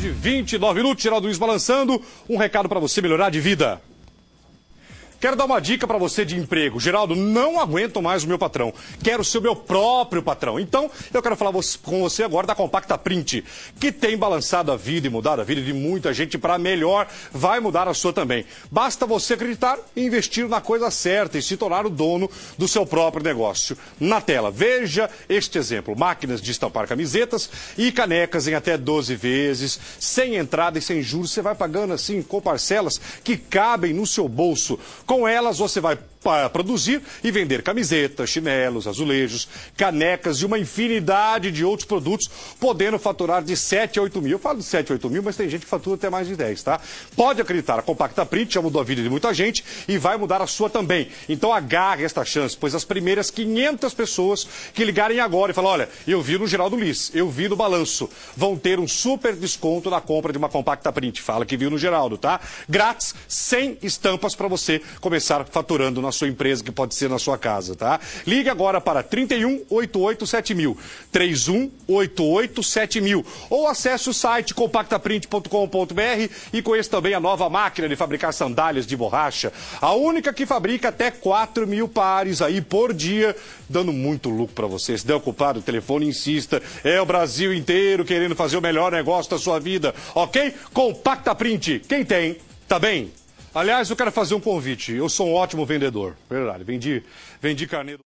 de 29 minutos. Geraldo Luiz balançando. Um recado para você melhorar de vida. Quero dar uma dica para você de emprego. Geraldo, não aguento mais o meu patrão. Quero ser o meu próprio patrão. Então, eu quero falar com você agora da Compacta Print, que tem balançado a vida e mudado a vida de muita gente para melhor. Vai mudar a sua também. Basta você acreditar e investir na coisa certa e se tornar o dono do seu próprio negócio. Na tela, veja este exemplo: máquinas de estampar camisetas e canecas em até 12 vezes, sem entrada e sem juros. Você vai pagando assim com parcelas que cabem no seu bolso. Com elas você vai para produzir e vender camisetas, chinelos, azulejos, canecas e uma infinidade de outros produtos, podendo faturar de 7 a 8 mil. Eu falo de 7 a 8 mil, mas tem gente que fatura até mais de 10, tá? Pode acreditar, a Compacta Print já mudou a vida de muita gente e vai mudar a sua também. Então agarre esta chance, pois as primeiras 500 pessoas que ligarem agora e falar, olha, eu vi no Geraldo Liz, eu vi no Balanço, vão ter um super desconto na compra de uma Compacta Print. Fala que viu no Geraldo, tá? Grátis, sem estampas para você começar faturando na na sua empresa, que pode ser na sua casa, tá? Ligue agora para 31 88 7000, 31 ou acesse o site compactaprint.com.br e conheça também a nova máquina de fabricar sandálias de borracha, a única que fabrica até 4 mil pares aí por dia, dando muito lucro para você. Se der ocupado, o telefone insista, é o Brasil inteiro querendo fazer o melhor negócio da sua vida, ok? Compacta Print, quem tem, tá bem? Aliás, eu quero fazer um convite. Eu sou um ótimo vendedor, verdade. Vendi, vendi carneiro.